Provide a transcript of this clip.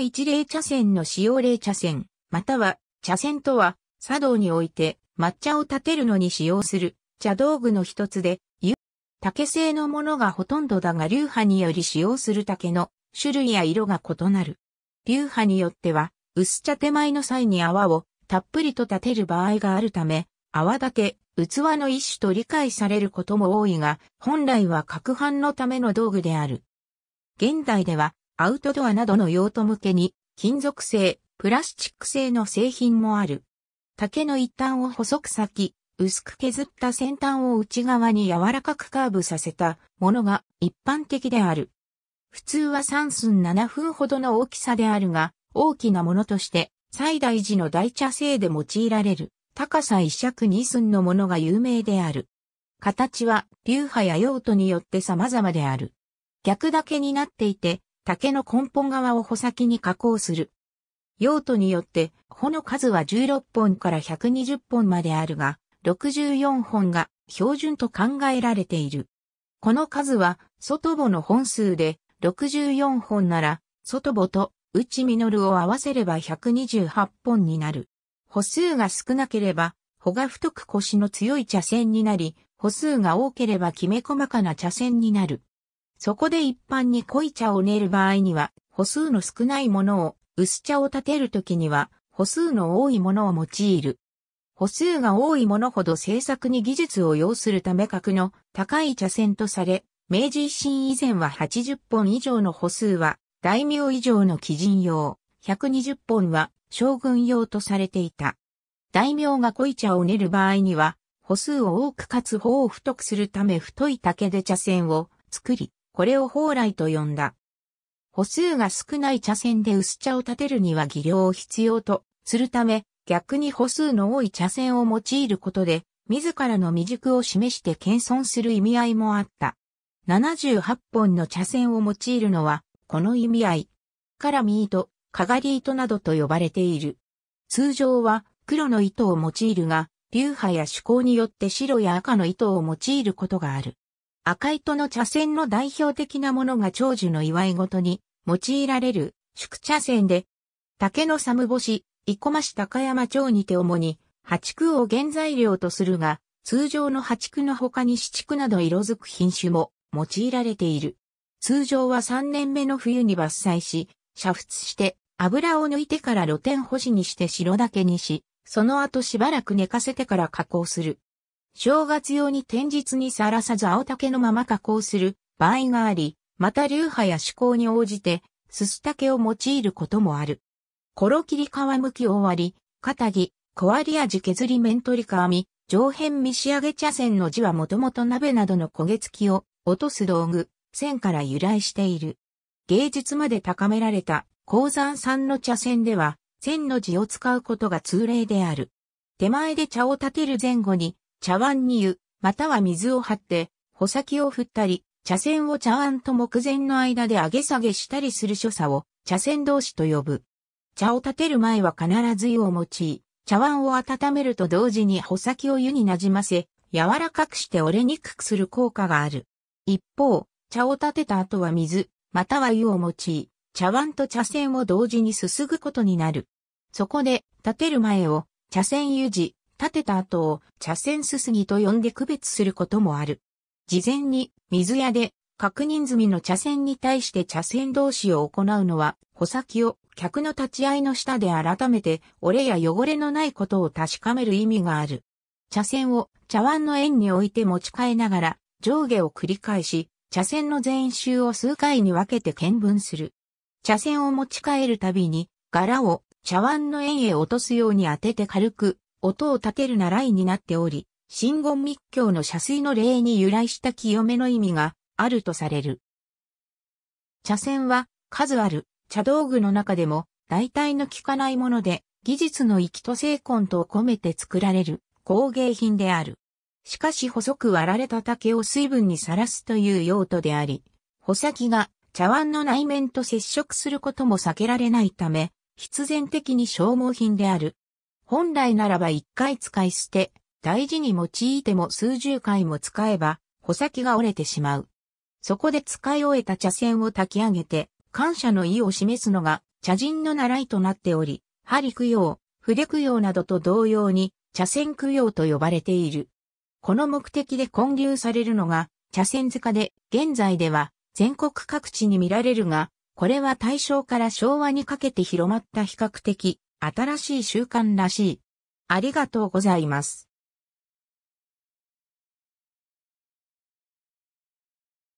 一例茶船の使用例茶船、または茶筅とは、茶道において抹茶を立てるのに使用する茶道具の一つで、竹製のものがほとんどだが流派により使用する竹の種類や色が異なる。流派によっては、薄茶手前の際に泡をたっぷりと立てる場合があるため、泡立て、器の一種と理解されることも多いが、本来は攪拌のための道具である。現代では、アウトドアなどの用途向けに、金属製、プラスチック製の製品もある。竹の一端を細く裂き、薄く削った先端を内側に柔らかくカーブさせたものが一般的である。普通は3寸7分ほどの大きさであるが、大きなものとして、最大時の大茶製で用いられる、高さ1尺2寸のものが有名である。形は流派や用途によって様々である。逆だけになっていて、竹の根本側を穂先に加工する。用途によって、穂の数は16本から120本まであるが、64本が標準と考えられている。この数は、外穂の本数で、64本なら、外穂と内実を合わせれば128本になる。穂数が少なければ、穂が太く腰の強い茶筅になり、歩数が多ければきめ細かな茶筅になる。そこで一般に濃い茶を練る場合には、歩数の少ないものを、薄茶を立てるときには、歩数の多いものを用いる。歩数が多いものほど製作に技術を要するため格の高い茶筅とされ、明治維新以前は80本以上の歩数は、大名以上の基人用、120本は将軍用とされていた。大名が濃い茶を練る場合には、歩数を多くかつ方を太くするため太い竹で茶筅を作り、これを蓬莱と呼んだ。歩数が少ない茶筅で薄茶を立てるには技量を必要とするため、逆に歩数の多い茶筅を用いることで、自らの未熟を示して謙遜する意味合いもあった。78本の茶筅を用いるのは、この意味合い。からみ糸、かがり糸などと呼ばれている。通常は黒の糸を用いるが、流派や趣向によって白や赤の糸を用いることがある。赤糸の茶筅の代表的なものが長寿の祝い事に用いられる宿茶船で、竹の寒干生駒市高山町にて主に、八区を原材料とするが、通常の八区の他に七区など色づく品種も用いられている。通常は3年目の冬に伐採し、煮沸して油を抜いてから露天干しにして白だけにし、その後しばらく寝かせてから加工する。正月用に天日にさらさず青竹のまま加工する場合があり、また流派や趣向に応じて、すす竹を用いることもある。コロ切り皮むき終わり、ぎ、木、小割味削り面取り皮み、上辺見仕上げ茶筅の字はもともと鍋などの焦げ付きを落とす道具、線から由来している。芸術まで高められた鉱山産の茶筅では、線の字を使うことが通例である。手前で茶を立てる前後に茶碗に湯、または水を張って、穂先を振ったり、茶筅を茶碗と目前の間で上げ下げしたりする所作を、茶筅同士と呼ぶ。茶を立てる前は必ず湯を用い、茶碗を温めると同時に穂先を湯になじませ、柔らかくして折れにくくする効果がある。一方、茶を立てた後は水、または湯を用い、茶碗と茶筅を同時にすすぐことになる。そこで、立てる前を、茶筅湯時、立てた後を茶筅すすぎと呼んで区別することもある。事前に水屋で確認済みの茶筅に対して茶筅同士を行うのは、穂先を客の立ち合いの下で改めて折れや汚れのないことを確かめる意味がある。茶筅を茶碗の円に置いて持ち替えながら上下を繰り返し、茶筅の全周を数回に分けて見分する。茶筅を持ち替えるたびに柄を茶碗の円へ落とすように当てて軽く音を立てるなイいになっており、真言密教の写水の礼に由来した清めの意味があるとされる。茶筅は数ある茶道具の中でも大体の効かないもので技術の域と精魂とを込めて作られる工芸品である。しかし細く割られた竹を水分にさらすという用途であり、穂先が茶碗の内面と接触することも避けられないため、必然的に消耗品である。本来ならば一回使い捨て、大事に用いても数十回も使えば、穂先が折れてしまう。そこで使い終えた茶筅を炊き上げて、感謝の意を示すのが、茶人の習いとなっており、針供養、筆供養などと同様に、茶筅供養と呼ばれている。この目的で混流されるのが、茶筅塚で、現在では、全国各地に見られるが、これは大正から昭和にかけて広まった比較的新しい習慣らしい。ありがとうございます。